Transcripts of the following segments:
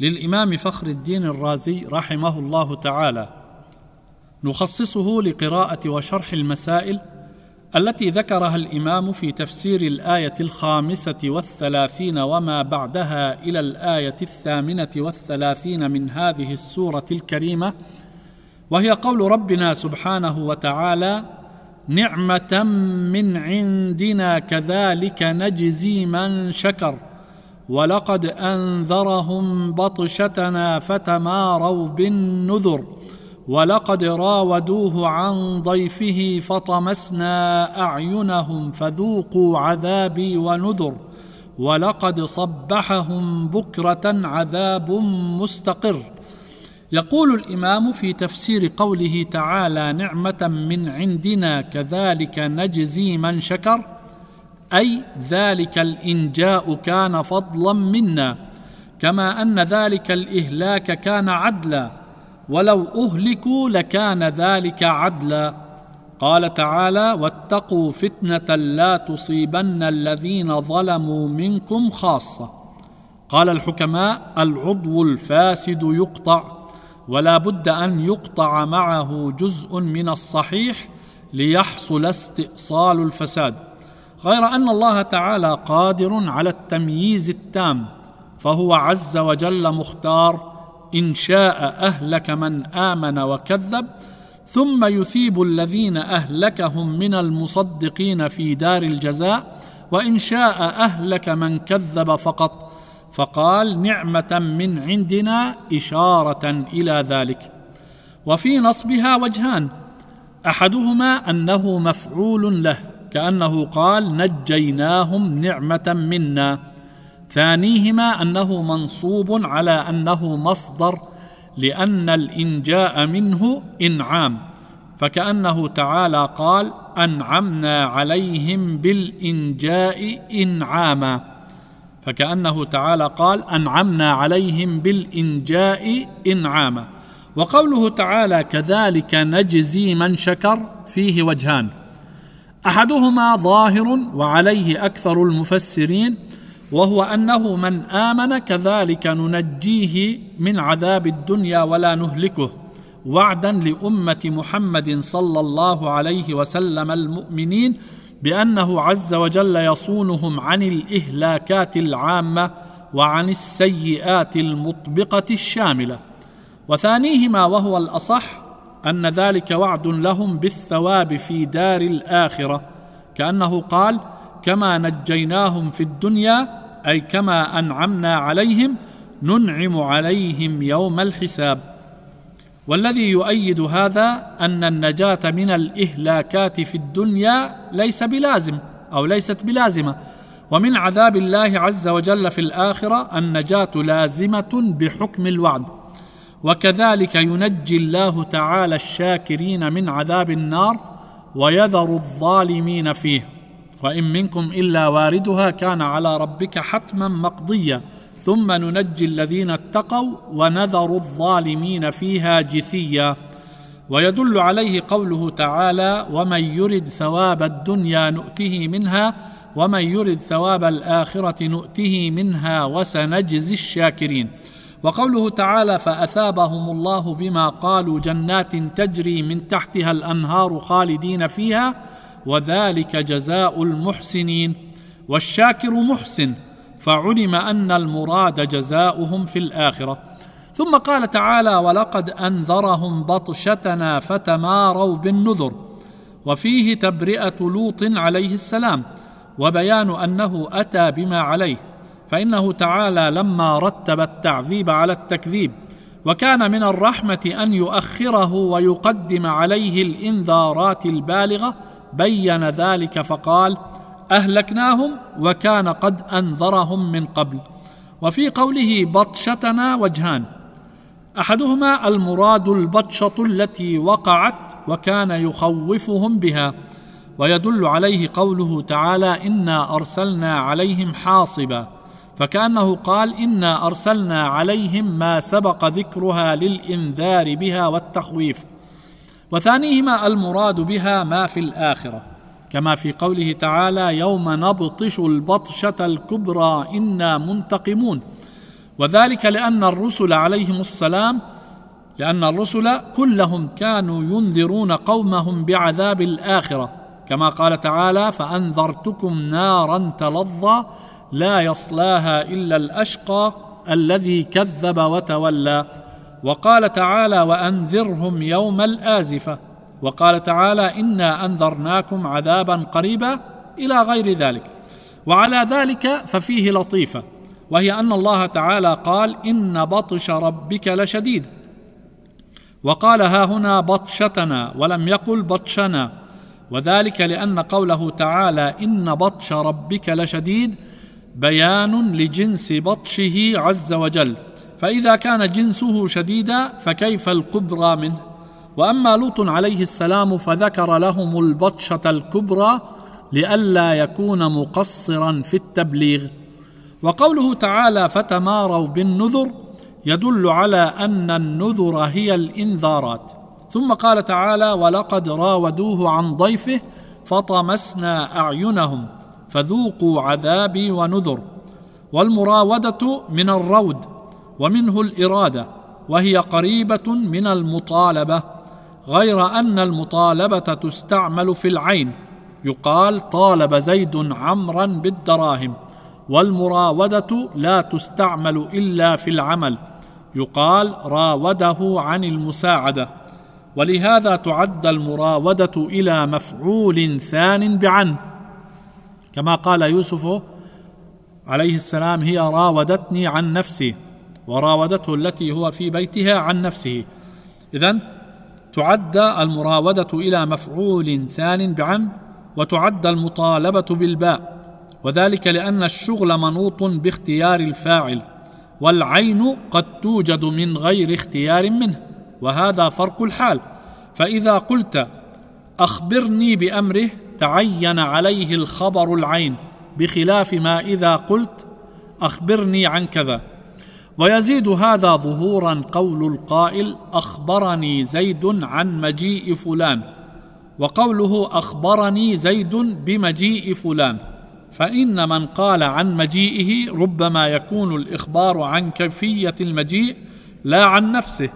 للامام فخر الدين الرازي رحمه الله تعالى نخصصه لقراءه وشرح المسائل التي ذكرها الامام في تفسير الايه الخامسه والثلاثين وما بعدها الى الايه الثامنه والثلاثين من هذه السوره الكريمه وهي قول ربنا سبحانه وتعالى نعمه من عندنا كذلك نجزي من شكر ولقد انذرهم بطشتنا فتماروا بالنذر ولقد راودوه عن ضيفه فطمسنا اعينهم فذوقوا عذابي ونذر ولقد صبحهم بكره عذاب مستقر يقول الامام في تفسير قوله تعالى نعمه من عندنا كذلك نجزي من شكر اي ذلك الانجاء كان فضلا منا كما ان ذلك الاهلاك كان عدلا ولو اهلكوا لكان ذلك عدلا قال تعالى واتقوا فتنه لا تصيبن الذين ظلموا منكم خاصه قال الحكماء العضو الفاسد يقطع ولا بد ان يقطع معه جزء من الصحيح ليحصل استئصال الفساد غير ان الله تعالى قادر على التمييز التام فهو عز وجل مختار ان شاء اهلك من امن وكذب ثم يثيب الذين اهلكهم من المصدقين في دار الجزاء وان شاء اهلك من كذب فقط فقال نعمه من عندنا اشاره الى ذلك وفي نصبها وجهان احدهما انه مفعول له كأنه قال نجيناهم نعمة منا ثانيهما أنه منصوب على أنه مصدر لأن الإنجاء منه إنعام فكأنه تعالى قال أنعمنا عليهم بالإنجاء إنعاما فكأنه تعالى قال أنعمنا عليهم بالإنجاء إنعاما وقوله تعالى كذلك نجزي من شكر فيه وجهان احدهما ظاهر وعليه اكثر المفسرين وهو انه من امن كذلك ننجيه من عذاب الدنيا ولا نهلكه وعدا لامه محمد صلى الله عليه وسلم المؤمنين بانه عز وجل يصونهم عن الاهلاكات العامه وعن السيئات المطبقه الشامله وثانيهما وهو الاصح ان ذلك وعد لهم بالثواب في دار الاخره كانه قال كما نجيناهم في الدنيا اي كما انعمنا عليهم ننعم عليهم يوم الحساب والذي يؤيد هذا ان النجاه من الاهلاكات في الدنيا ليس بلازم او ليست بلازمه ومن عذاب الله عز وجل في الاخره النجاه لازمه بحكم الوعد وكذلك ينجي الله تعالى الشاكرين من عذاب النار ويذر الظالمين فيه فان منكم الا واردها كان على ربك حتما مقضيا ثم ننجي الذين اتقوا ونذر الظالمين فيها جثيا ويدل عليه قوله تعالى ومن يرد ثواب الدنيا نؤته منها ومن يرد ثواب الاخره نؤته منها وسنجزي الشاكرين وقوله تعالى فاثابهم الله بما قالوا جنات تجري من تحتها الانهار خالدين فيها وذلك جزاء المحسنين والشاكر محسن فعلم ان المراد جزاؤهم في الاخره ثم قال تعالى ولقد انذرهم بطشتنا فتماروا بالنذر وفيه تبرئه لوط عليه السلام وبيان انه اتى بما عليه فانه تعالى لما رتب التعذيب على التكذيب وكان من الرحمه ان يؤخره ويقدم عليه الانذارات البالغه بين ذلك فقال اهلكناهم وكان قد انذرهم من قبل وفي قوله بطشتنا وجهان احدهما المراد البطشه التي وقعت وكان يخوفهم بها ويدل عليه قوله تعالى انا ارسلنا عليهم حاصبا فكانه قال انا ارسلنا عليهم ما سبق ذكرها للانذار بها والتخويف وثانيهما المراد بها ما في الاخره كما في قوله تعالى يوم نبطش البطشه الكبرى انا منتقمون وذلك لان الرسل عليهم السلام لان الرسل كلهم كانوا ينذرون قومهم بعذاب الاخره كما قال تعالى فانذرتكم نارا تلظى لا يصلاها الا الاشقى الذي كذب وتولى وقال تعالى وانذرهم يوم الازفه وقال تعالى انا انذرناكم عذابا قريبا الى غير ذلك وعلى ذلك ففيه لطيفه وهي ان الله تعالى قال ان بطش ربك لشديد وقال ها هنا بطشتنا ولم يقل بطشنا وذلك لان قوله تعالى ان بطش ربك لشديد بيان لجنس بطشه عز وجل فإذا كان جنسه شديدا فكيف الكبرى منه وأما لوط عليه السلام فذكر لهم البطشة الكبرى لئلا يكون مقصرا في التبليغ وقوله تعالى فتماروا بالنذر يدل على أن النذر هي الإنذارات ثم قال تعالى ولقد راودوه عن ضيفه فطمسنا أعينهم فذوقوا عذابي ونذر والمراوده من الرود ومنه الاراده وهي قريبه من المطالبه غير ان المطالبه تستعمل في العين يقال طالب زيد عمرا بالدراهم والمراوده لا تستعمل الا في العمل يقال راوده عن المساعده ولهذا تعد المراوده الى مفعول ثان بعن كما قال يوسف عليه السلام هي راودتني عن نفسي وراودته التي هو في بيتها عن نفسه إذا تعد المراودة إلى مفعول ثان بعن وتعد المطالبة بالباء وذلك لأن الشغل منوط باختيار الفاعل والعين قد توجد من غير اختيار منه وهذا فرق الحال فإذا قلت أخبرني بأمره تعين عليه الخبر العين بخلاف ما اذا قلت اخبرني عن كذا ويزيد هذا ظهورا قول القائل اخبرني زيد عن مجيء فلان وقوله اخبرني زيد بمجيء فلان فان من قال عن مجيئه ربما يكون الاخبار عن كيفيه المجيء لا عن نفسه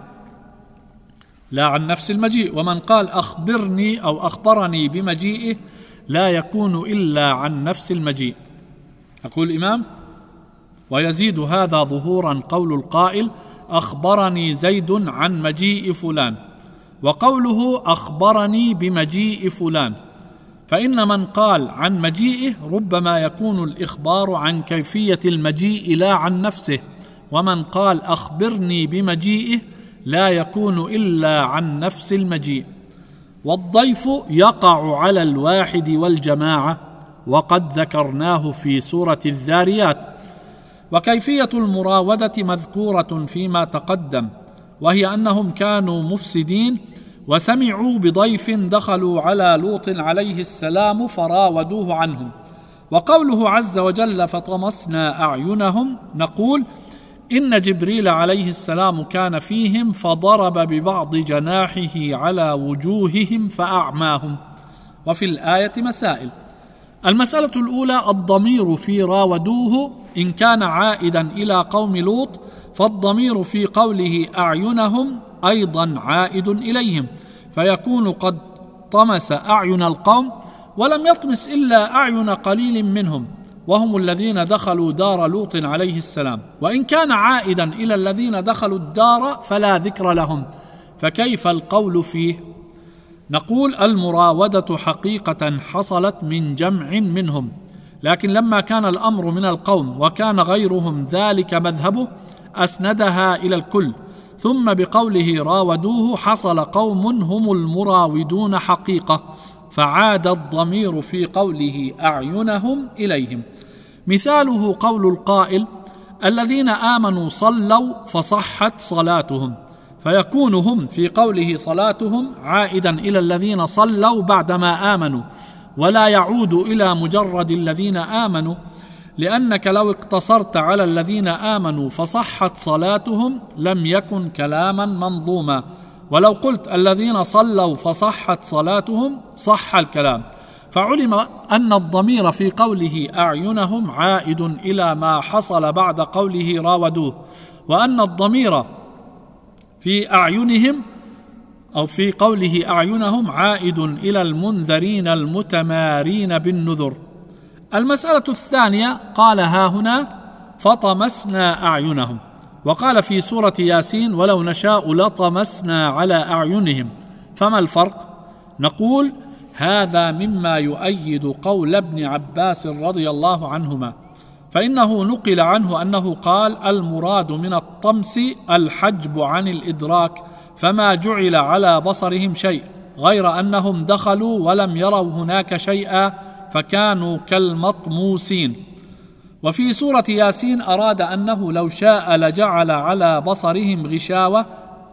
لا عن نفس المجيء ومن قال أخبرني أو أخبرني بمجيئه لا يكون إلا عن نفس المجيء يقول الإمام ويزيد هذا ظهورا قول القائل أخبرني زيد عن مجيء فلان وقوله أخبرني بمجيء فلان فإن من قال عن مجيئه ربما يكون الإخبار عن كيفية المجيء لا عن نفسه ومن قال أخبرني بمجيئه لا يكون الا عن نفس المجيء والضيف يقع على الواحد والجماعه وقد ذكرناه في سوره الذاريات وكيفيه المراوده مذكوره فيما تقدم وهي انهم كانوا مفسدين وسمعوا بضيف دخلوا على لوط عليه السلام فراودوه عنهم وقوله عز وجل فطمسنا اعينهم نقول إن جبريل عليه السلام كان فيهم فضرب ببعض جناحه على وجوههم فأعماهم وفي الآية مسائل المسألة الأولى الضمير في راودوه إن كان عائدا إلى قوم لوط فالضمير في قوله أعينهم أيضا عائد إليهم فيكون قد طمس أعين القوم ولم يطمس إلا أعين قليل منهم وهم الذين دخلوا دار لوط عليه السلام وان كان عائدا الى الذين دخلوا الدار فلا ذكر لهم فكيف القول فيه نقول المراوده حقيقه حصلت من جمع منهم لكن لما كان الامر من القوم وكان غيرهم ذلك مذهبه اسندها الى الكل ثم بقوله راودوه حصل قوم هم المراودون حقيقه فعاد الضمير في قوله اعينهم اليهم مثاله قول القائل الذين امنوا صلوا فصحت صلاتهم فيكون هم في قوله صلاتهم عائدا الى الذين صلوا بعدما امنوا ولا يعود الى مجرد الذين امنوا لانك لو اقتصرت على الذين امنوا فصحت صلاتهم لم يكن كلاما منظوما ولو قلت الذين صلوا فصحت صلاتهم صح الكلام فعلم ان الضمير في قوله اعينهم عائد الى ما حصل بعد قوله راودوه وان الضمير في اعينهم او في قوله اعينهم عائد الى المنذرين المتمارين بالنذر المساله الثانيه قال ها هنا فطمسنا اعينهم وقال في سوره ياسين ولو نشاء لطمسنا على اعينهم فما الفرق نقول هذا مما يؤيد قول ابن عباس رضي الله عنهما فانه نقل عنه انه قال المراد من الطمس الحجب عن الادراك فما جعل على بصرهم شيء غير انهم دخلوا ولم يروا هناك شيئا فكانوا كالمطموسين وفي سورة ياسين أراد أنه لو شاء لجعل على بصرهم غشاوة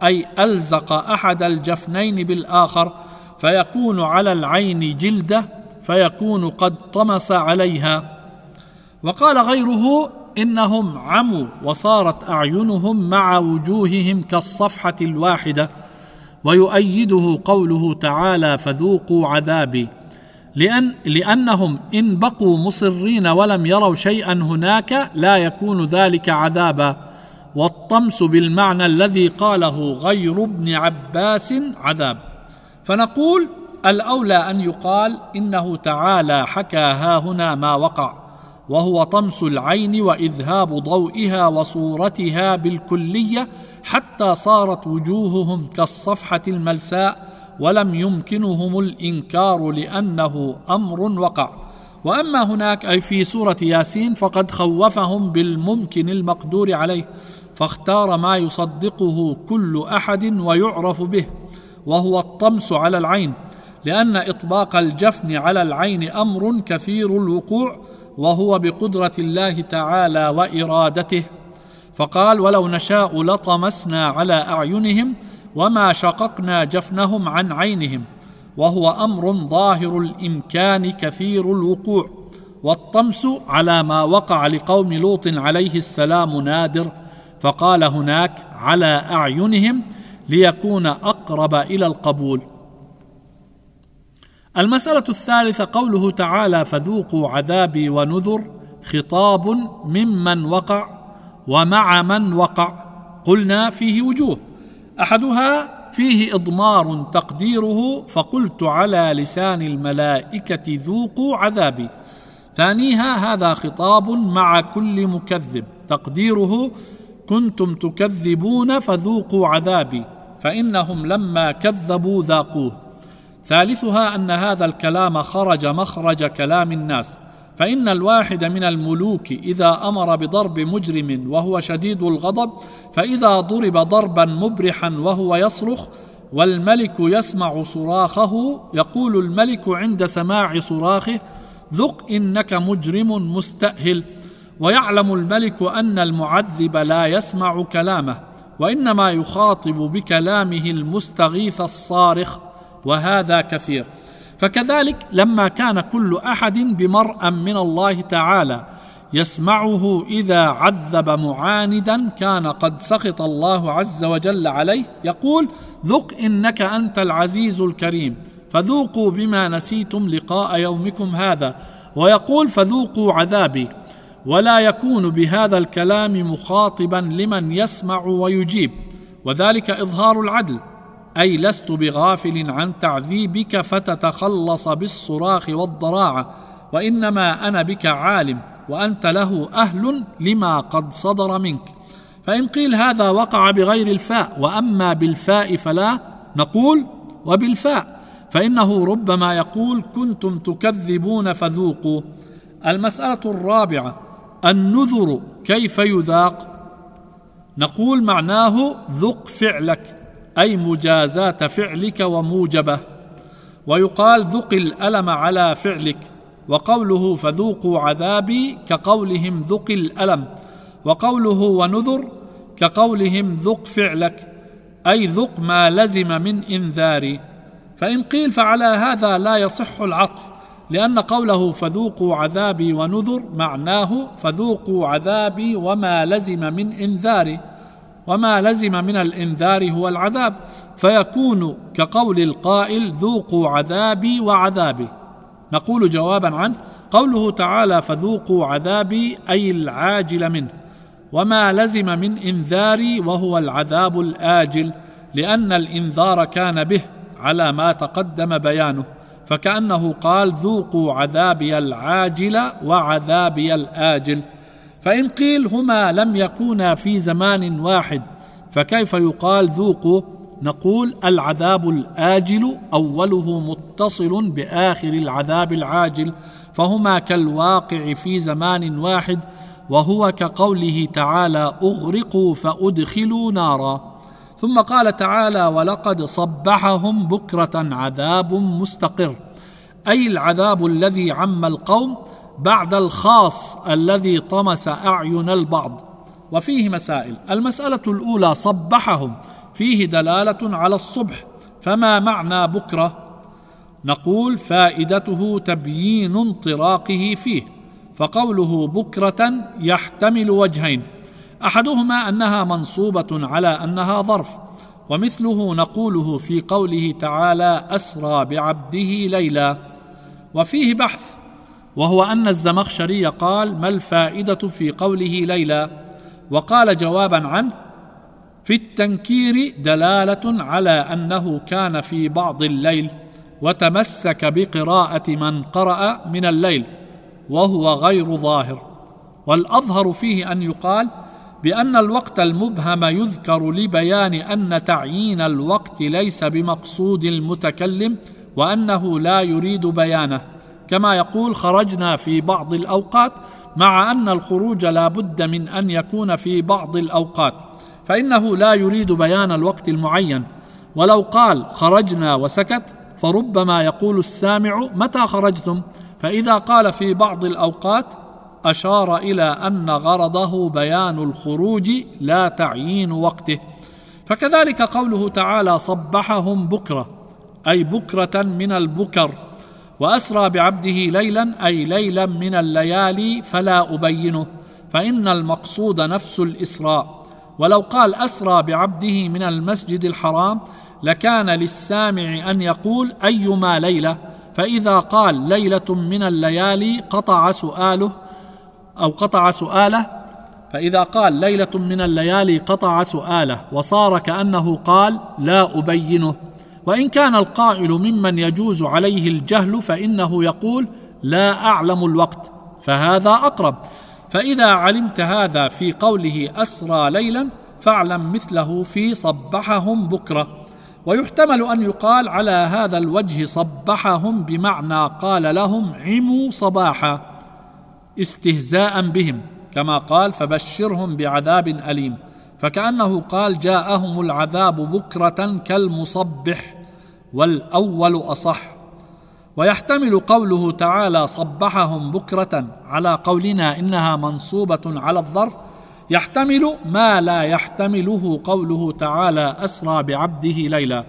أي ألزق أحد الجفنين بالآخر فيكون على العين جلدة فيكون قد طمس عليها وقال غيره إنهم عموا وصارت أعينهم مع وجوههم كالصفحة الواحدة ويؤيده قوله تعالى فذوقوا عذابي لأن لأنهم إن بقوا مصرين ولم يروا شيئا هناك لا يكون ذلك عذابا والطمس بالمعنى الذي قاله غير ابن عباس عذاب فنقول الأولى أن يقال إنه تعالى حكى ها هنا ما وقع وهو طمس العين وإذهاب ضوئها وصورتها بالكلية حتى صارت وجوههم كالصفحة الملساء ولم يمكنهم الانكار لانه امر وقع واما هناك اي في سوره ياسين فقد خوفهم بالممكن المقدور عليه فاختار ما يصدقه كل احد ويعرف به وهو الطمس على العين لان اطباق الجفن على العين امر كثير الوقوع وهو بقدره الله تعالى وارادته فقال ولو نشاء لطمسنا على اعينهم وما شققنا جفنهم عن عينهم وهو امر ظاهر الامكان كثير الوقوع والطمس على ما وقع لقوم لوط عليه السلام نادر فقال هناك على اعينهم ليكون اقرب الى القبول المساله الثالثه قوله تعالى فذوقوا عذابي ونذر خطاب ممن وقع ومع من وقع قلنا فيه وجوه احدها فيه اضمار تقديره فقلت على لسان الملائكه ذوقوا عذابي ثانيها هذا خطاب مع كل مكذب تقديره كنتم تكذبون فذوقوا عذابي فانهم لما كذبوا ذاقوه ثالثها ان هذا الكلام خرج مخرج كلام الناس فإن الواحد من الملوك إذا أمر بضرب مجرم وهو شديد الغضب فإذا ضرب ضربا مبرحا وهو يصرخ والملك يسمع صراخه يقول الملك عند سماع صراخه ذق إنك مجرم مستأهل ويعلم الملك أن المعذب لا يسمع كلامه وإنما يخاطب بكلامه المستغيث الصارخ وهذا كثير فكذلك لما كان كل احد بمرأ من الله تعالى يسمعه اذا عذب معاندا كان قد سخط الله عز وجل عليه يقول ذق انك انت العزيز الكريم فذوقوا بما نسيتم لقاء يومكم هذا ويقول فذوقوا عذابي ولا يكون بهذا الكلام مخاطبا لمن يسمع ويجيب وذلك اظهار العدل اي لست بغافل عن تعذيبك فتتخلص بالصراخ والضراعه وانما انا بك عالم وانت له اهل لما قد صدر منك فان قيل هذا وقع بغير الفاء واما بالفاء فلا نقول وبالفاء فانه ربما يقول كنتم تكذبون فذوقوا المساله الرابعه النذر كيف يذاق نقول معناه ذق فعلك اي مجازاه فعلك وموجبه ويقال ذق الالم على فعلك وقوله فذوقوا عذابي كقولهم ذق الالم وقوله ونذر كقولهم ذق فعلك اي ذق ما لزم من انذاري فان قيل فعلى هذا لا يصح العطف لان قوله فذوقوا عذابي ونذر معناه فذوقوا عذابي وما لزم من انذاري وما لزم من الانذار هو العذاب فيكون كقول القائل ذوقوا عذابي وعذابي نقول جوابا عنه قوله تعالى فذوقوا عذابي اي العاجل منه وما لزم من انذاري وهو العذاب الاجل لان الانذار كان به على ما تقدم بيانه فكانه قال ذوقوا عذابي العاجل وعذابي الاجل فإن قيل هما لم يكونا في زمان واحد فكيف يقال ذوقوا نقول العذاب الآجل أوله متصل بآخر العذاب العاجل فهما كالواقع في زمان واحد وهو كقوله تعالى اغرقوا فادخلوا نارا ثم قال تعالى ولقد صبحهم بكره عذاب مستقر اي العذاب الذي عم القوم بعد الخاص الذي طمس اعين البعض وفيه مسائل المساله الاولى صبحهم فيه دلاله على الصبح فما معنى بكره نقول فائدته تبيين انطلاقه فيه فقوله بكره يحتمل وجهين احدهما انها منصوبه على انها ظرف ومثله نقوله في قوله تعالى اسرى بعبده ليلا وفيه بحث وهو أن الزمخشري قال ما الفائدة في قوله ليلى وقال جوابا عنه في التنكير دلالة على أنه كان في بعض الليل وتمسك بقراءة من قرأ من الليل وهو غير ظاهر والأظهر فيه أن يقال بأن الوقت المبهم يذكر لبيان أن تعيين الوقت ليس بمقصود المتكلم وأنه لا يريد بيانه كما يقول خرجنا في بعض الاوقات مع ان الخروج لا بد من ان يكون في بعض الاوقات فانه لا يريد بيان الوقت المعين ولو قال خرجنا وسكت فربما يقول السامع متى خرجتم فاذا قال في بعض الاوقات اشار الى ان غرضه بيان الخروج لا تعيين وقته فكذلك قوله تعالى صبحهم بكره اي بكره من البكر واسرى بعبده ليلا اي ليلا من الليالي فلا ابينه فان المقصود نفس الاسراء ولو قال اسرى بعبده من المسجد الحرام لكان للسامع ان يقول ايما ليله فاذا قال ليله من الليالي قطع سؤاله او قطع سؤاله فاذا قال ليله من الليالي قطع سؤاله وصار كانه قال لا ابينه وان كان القائل ممن يجوز عليه الجهل فانه يقول لا اعلم الوقت فهذا اقرب فاذا علمت هذا في قوله اسرى ليلا فاعلم مثله في صبحهم بكره ويحتمل ان يقال على هذا الوجه صبحهم بمعنى قال لهم عموا صباحا استهزاء بهم كما قال فبشرهم بعذاب اليم فكأنه قال جاءهم العذاب بكرة كالمصبح والأول أصح ويحتمل قوله تعالى صبحهم بكرة على قولنا إنها منصوبة على الظرف يحتمل ما لا يحتمله قوله تعالى أسرى بعبده ليلا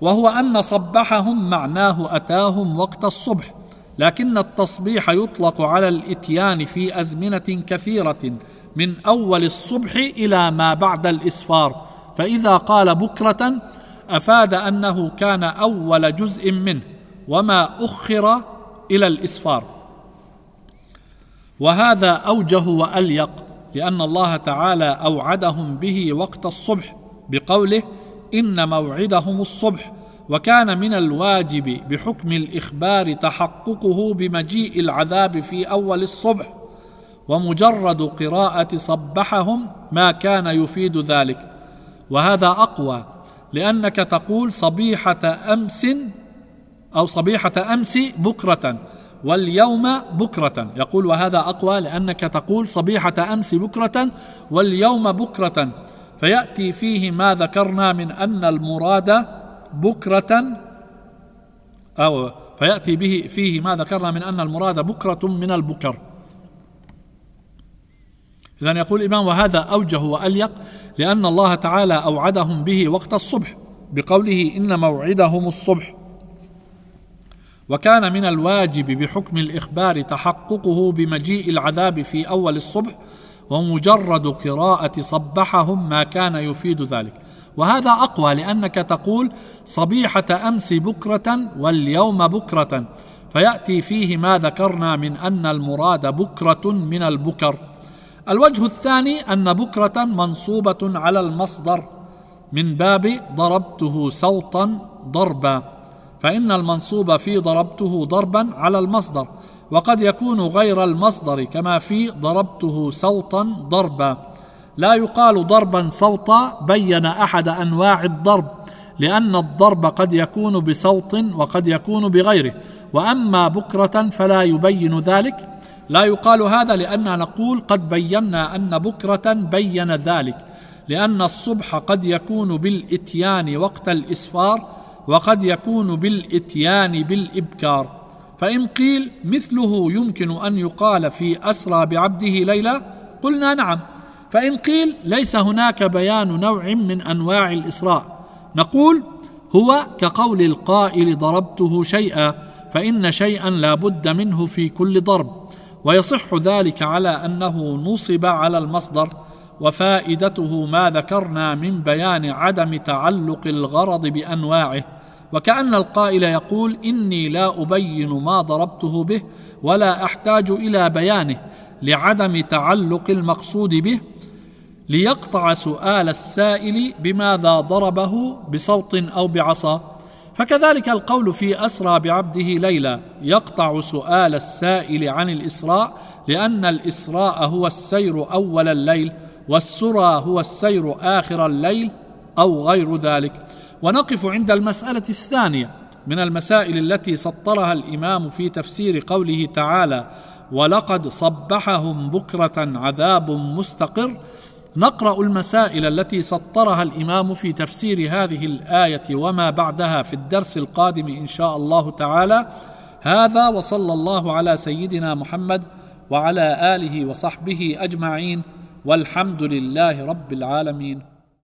وهو أن صبحهم معناه أتاهم وقت الصبح لكن التصبيح يطلق على الاتيان في ازمنه كثيره من اول الصبح الى ما بعد الاسفار فاذا قال بكره افاد انه كان اول جزء منه وما اخر الى الاسفار وهذا اوجه واليق لان الله تعالى اوعدهم به وقت الصبح بقوله ان موعدهم الصبح وكان من الواجب بحكم الاخبار تحققه بمجيء العذاب في اول الصبح ومجرد قراءه صبحهم ما كان يفيد ذلك وهذا اقوى لانك تقول صبيحه امس او صبيحه امس بكره واليوم بكرة يقول وهذا أقوى لأنك تقول صبيحة أمس بكرة واليوم بكرة فيأتي فيه ما ذكرنا من أن المراد بكرة أو فيأتي به فيه ما ذكرنا من أن المراد بكرة من البكر إذا يقول الإمام وهذا أوجه وأليق لأن الله تعالى أوعدهم به وقت الصبح بقوله إن موعدهم الصبح وكان من الواجب بحكم الإخبار تحققه بمجيء العذاب في أول الصبح ومجرد قراءة صبحهم ما كان يفيد ذلك وهذا أقوى لأنك تقول صبيحة أمس بكرة واليوم بكرة فيأتي فيه ما ذكرنا من أن المراد بكرة من البكر الوجه الثاني أن بكرة منصوبة على المصدر من باب ضربته سوطا ضربا فإن المنصوب في ضربته ضربا على المصدر وقد يكون غير المصدر كما في ضربته سوطا ضربا لا يقال ضربا صوتا بين احد انواع الضرب لان الضرب قد يكون بصوت وقد يكون بغيره واما بكره فلا يبين ذلك لا يقال هذا لان نقول قد بينا ان بكره بين ذلك لان الصبح قد يكون بالاتيان وقت الاسفار وقد يكون بالاتيان بالابكار فان قيل مثله يمكن ان يقال في اسرى بعبده ليلى قلنا نعم فإن قيل ليس هناك بيان نوع من أنواع الإسراء نقول هو كقول القائل ضربته شيئا فإن شيئا لا بد منه في كل ضرب ويصح ذلك على أنه نصب على المصدر وفائدته ما ذكرنا من بيان عدم تعلق الغرض بانواعه وكان القائل يقول اني لا ابين ما ضربته به ولا احتاج الى بيانه لعدم تعلق المقصود به ليقطع سؤال السائل بماذا ضربه بصوت او بعصا فكذلك القول في اسرى بعبده ليلى يقطع سؤال السائل عن الاسراء لان الاسراء هو السير اول الليل والسرى هو السير اخر الليل او غير ذلك ونقف عند المساله الثانيه من المسائل التي سطرها الامام في تفسير قوله تعالى ولقد صبحهم بكره عذاب مستقر نقرا المسائل التي سطرها الامام في تفسير هذه الايه وما بعدها في الدرس القادم ان شاء الله تعالى هذا وصلى الله على سيدنا محمد وعلى اله وصحبه اجمعين والحمد لله رب العالمين